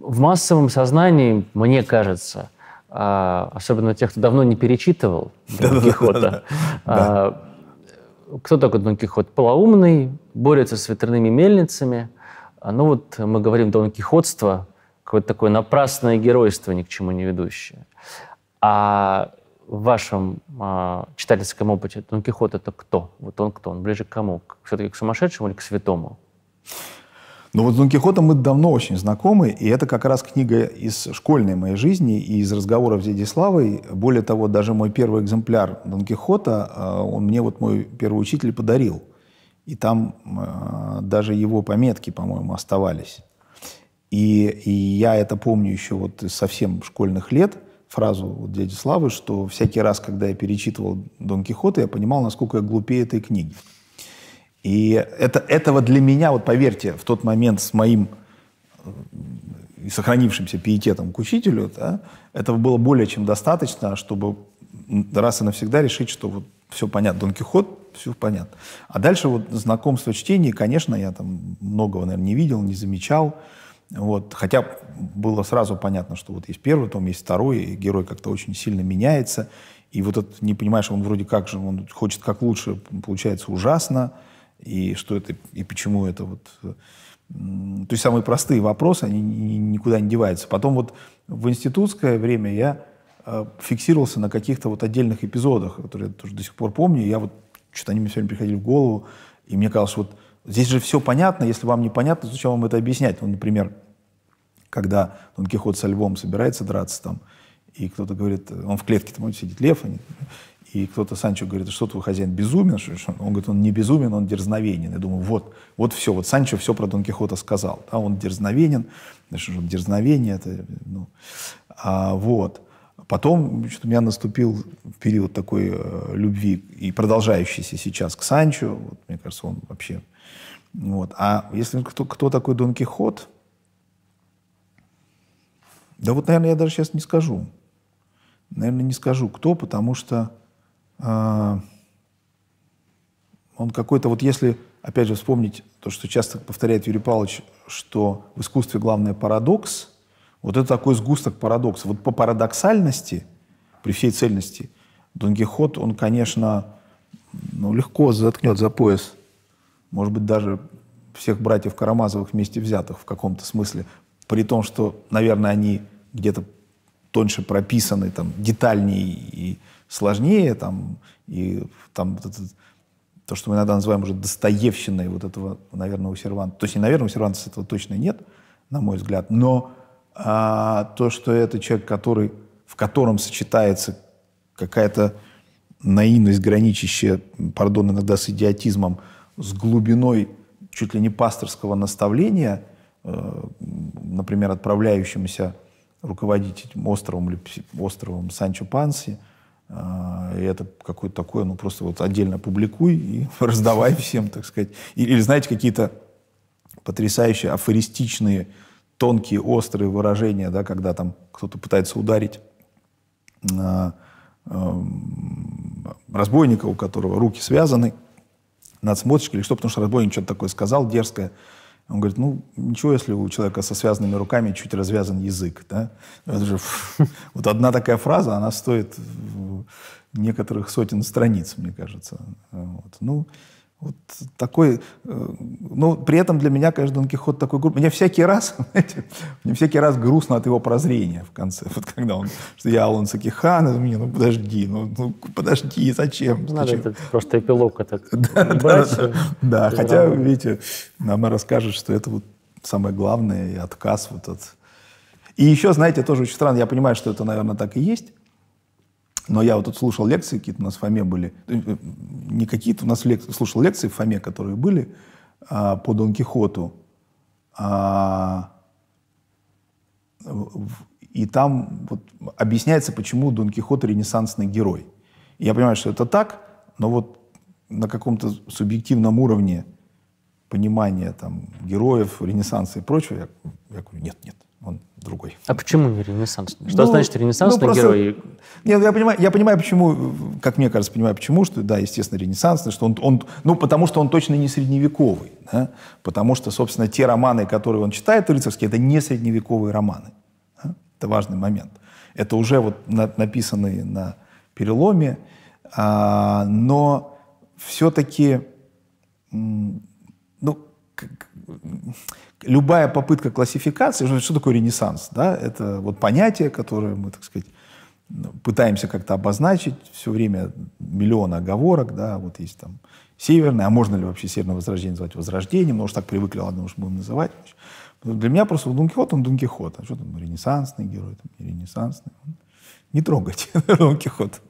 в массовом сознании, мне кажется, а, особенно тех, кто давно не перечитывал Дон Кихота, а, кто такой Дон Кихот? Полоумный, борется с ветряными мельницами. А, ну вот мы говорим Дон Кихотство, какое-то такое напрасное геройство, ни к чему не ведущее. А в вашем э, читательском опыте Дон Кихот это кто? Вот он кто? Он ближе к кому? Все-таки к сумасшедшему или к святому? Но вот с Дон Кихотом мы давно очень знакомы, и это как раз книга из школьной моей жизни и из разговоров с дядей Славой. Более того, даже мой первый экземпляр Дон Кихота, э, он мне вот мой первый учитель подарил. И там э, даже его пометки, по-моему, оставались. И, и я это помню еще вот из совсем школьных лет, фразу вот дяди Славы, что всякий раз, когда я перечитывал Дон Кихота, я понимал, насколько я глупее этой книги. И это, этого для меня, вот поверьте, в тот момент с моим э, сохранившимся пиететом к учителю, да, этого было более чем достаточно, чтобы раз и навсегда решить, что вот все понятно, Дон Кихот, все понятно. А дальше вот знакомство чтения, конечно, я там многого, наверное, не видел, не замечал. Вот, хотя было сразу понятно, что вот есть первый том, есть второй, и герой как-то очень сильно меняется. И вот это, не понимаешь, он вроде как же, он хочет как лучше, получается ужасно и что это, и почему это вот... То есть самые простые вопросы, они никуда не деваются. Потом вот в институтское время я э, фиксировался на каких-то вот отдельных эпизодах, которые я тоже до сих пор помню. Я вот что-то они мне все время приходили в голову, и мне казалось, вот здесь же все понятно, если вам непонятно, зачем вам это объяснять? Ну, например, когда Дон Кихот со львом собирается драться там, и кто-то говорит, он в клетке там сидит лев, они, и кто-то Санчо говорит, «А что твой хозяин безумен? Он говорит, он не безумен, он дерзновенен. Я думаю, вот, вот все, вот Санчо все про Дон Кихота сказал. А он дерзновенен, значит, дерзновение это, ну, а, вот. Потом что у меня наступил период такой э, любви и продолжающийся сейчас к Санчо. Вот, мне кажется, он вообще... Вот. А если кто, кто такой Дон Кихот? Да вот, наверное, я даже сейчас не скажу. Наверное, не скажу, кто, потому что а, он какой-то, вот если, опять же, вспомнить то, что часто повторяет Юрий Павлович, что в искусстве главное парадокс, вот это такой сгусток парадокса. Вот по парадоксальности, при всей цельности, Дон Гихот, он, конечно, ну, легко заткнет за пояс, может быть, даже всех братьев Карамазовых вместе взятых в каком-то смысле, при том, что, наверное, они где-то тоньше прописаны, там, детальнее и сложнее, там, и там вот это, то, что мы иногда называем уже достоевщиной вот этого, наверное, у Серванта. То есть, не, наверное, у Серванта этого точно нет, на мой взгляд, но а, то, что это человек, который, в котором сочетается какая-то наивность, граничащая, пардон, иногда с идиотизмом, с глубиной чуть ли не пасторского наставления, э, например, отправляющемуся руководить этим островом, или островом Санчо Панси, а, и это какое-то такое, ну просто вот отдельно публикуй и раздавай всем, так сказать. Или, или знаете, какие-то потрясающие афористичные, тонкие, острые выражения, да, когда там кто-то пытается ударить э, э, разбойника, у которого руки связаны, надсмотрщик или что, потому что разбойник что-то такое сказал дерзкое, он говорит, ну, ничего, если у человека со связанными руками чуть развязан язык, да? Это же, вот одна такая фраза, она стоит э, некоторых сотен страниц, мне кажется. Вот. Ну, вот такой, э, ну, при этом для меня, конечно, Дон Кихот такой грустный. Мне всякий раз, знаете, мне всякий раз грустно от его прозрения в конце. Вот когда он, что я Алонсо Кихан, мне, ну, ну, подожди, ну, ну подожди, зачем? Ну, надо этот просто эпилог этот да, брать. Да, да, да э, хотя, видите, нам и расскажет, что это вот самое главное, и отказ вот от... И еще, знаете, тоже очень странно, я понимаю, что это, наверное, так и есть, но я вот тут слушал лекции какие-то у нас в Фоме были, э, не какие-то у нас лекции, слушал лекции в Фоме, которые были а, по Дон Кихоту, а, в, и там вот объясняется, почему Дон Кихот ренессансный герой. Я понимаю, что это так, но вот на каком-то субъективном уровне понимания там, героев, ренессанса и прочего, я, я говорю, нет, нет, он другой. А почему не ренессансный? Что ну, значит ну, ренессансный ну, герой? Нет, ну, я понимаю, я понимаю, почему, как мне кажется, понимаю, почему, что, да, естественно, ренессансный, что он, он ну, потому что он точно не средневековый, да? потому что, собственно, те романы, которые он читает рыцарские, это не средневековые романы. Да? Это важный момент. Это уже вот на, написанные на переломе, а, но все-таки, ну, как, любая попытка классификации, что такое ренессанс, да, это вот понятие, которое мы, так сказать, пытаемся как-то обозначить, все время миллион оговорок, да, вот есть там северное, а можно ли вообще северное возрождение называть возрождением, потому ну, что так привыкли, ладно, уж будем называть. Для меня просто Дон Кихот, он Дон Кихот, а что там, ренессансный герой, там, ренессансный. Не трогайте Дон Кихот.